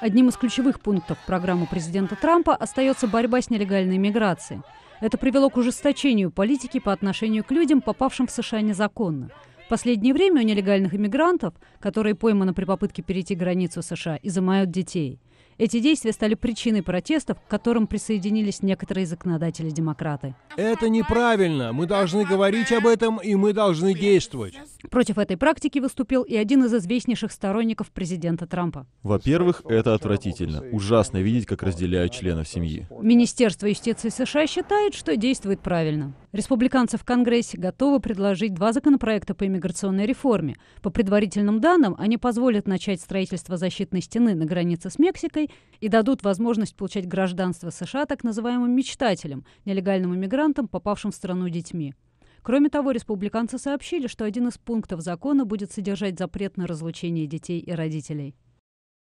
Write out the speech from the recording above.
Одним из ключевых пунктов программы президента Трампа остается борьба с нелегальной миграцией. Это привело к ужесточению политики по отношению к людям, попавшим в США незаконно. В последнее время у нелегальных иммигрантов, которые пойманы при попытке перейти границу США, изымают детей. Эти действия стали причиной протестов, к которым присоединились некоторые законодатели-демократы. Это неправильно. Мы должны говорить об этом, и мы должны действовать. Против этой практики выступил и один из известнейших сторонников президента Трампа. Во-первых, это отвратительно. Ужасно видеть, как разделяют членов семьи. Министерство юстиции США считает, что действует правильно. Республиканцы в Конгрессе готовы предложить два законопроекта по иммиграционной реформе. По предварительным данным, они позволят начать строительство защитной стены на границе с Мексикой и дадут возможность получать гражданство США так называемым мечтателям, нелегальным иммигрантам, попавшим в страну детьми. Кроме того, республиканцы сообщили, что один из пунктов закона будет содержать запрет на разлучение детей и родителей.